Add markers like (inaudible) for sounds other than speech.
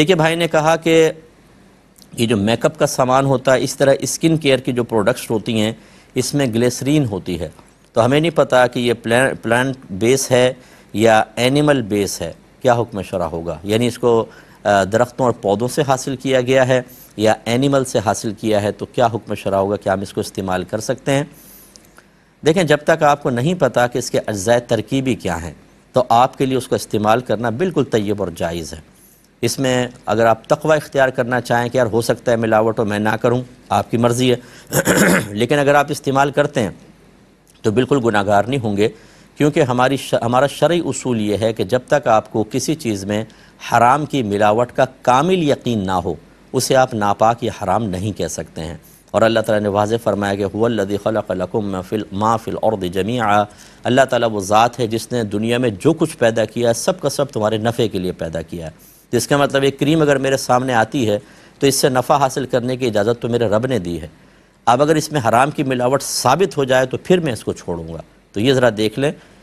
एक भाई ने कहा कि ये जो मेकअप का सामान होता है इस तरह स्किन केयर की जो प्रोडक्ट्स होती हैं इसमें ग्लेसरीन होती है तो हमें नहीं पता कि ये प्लान प्लांट बेस है या एनिमल बेस है क्या हुक्म शरा होगा यानी इसको दरख्तों और पौधों से हासिल किया गया है या एनिमल से हासिल किया है तो क्या हुक्म शरा होगा क्या हम इसको इस्तेमाल कर सकते हैं देखें जब तक आपको नहीं पता कि इसके अजाय तरकीबी क्या हैं तो आपके लिए उसका इस्तेमाल करना बिल्कुल तयब और जायज़ है इसमें अगर आप तकवा इख्तियार करना चाहें कि यार हो सकता है मिलावट और मैं ना करूँ आपकी मर्ज़ी है (clears throat) लेकिन अगर आप इस्तेमाल करते हैं तो बिल्कुल गुनागार नहीं होंगे क्योंकि हमारी श, हमारा शर्य उसूल ये है कि जब तक आपको किसी चीज़ में हराम की मिलावट का कामिल यकीन ना हो उसे आप नापाक या हराम नहीं कह सकते हैं और अल्लाह ताला ने वाज फरमाया कि हुदी खलकुम फिल माफिल और जमी अल्लाह ताला वो ज़ात है जिसने दुनिया में जो कुछ पैदा किया है सब का सब तुम्हारे नफ़े के लिए पैदा किया है तो इसका मतलब एक क्रीम अगर मेरे सामने आती है तो इससे नफ़ा हासिल करने की इजाज़त तो मेरे रब ने दी है अब अगर इसमें हराम की मिलावट साबित हो जाए तो फिर मैं इसको छोड़ूंगा तो ये ज़रा देख लें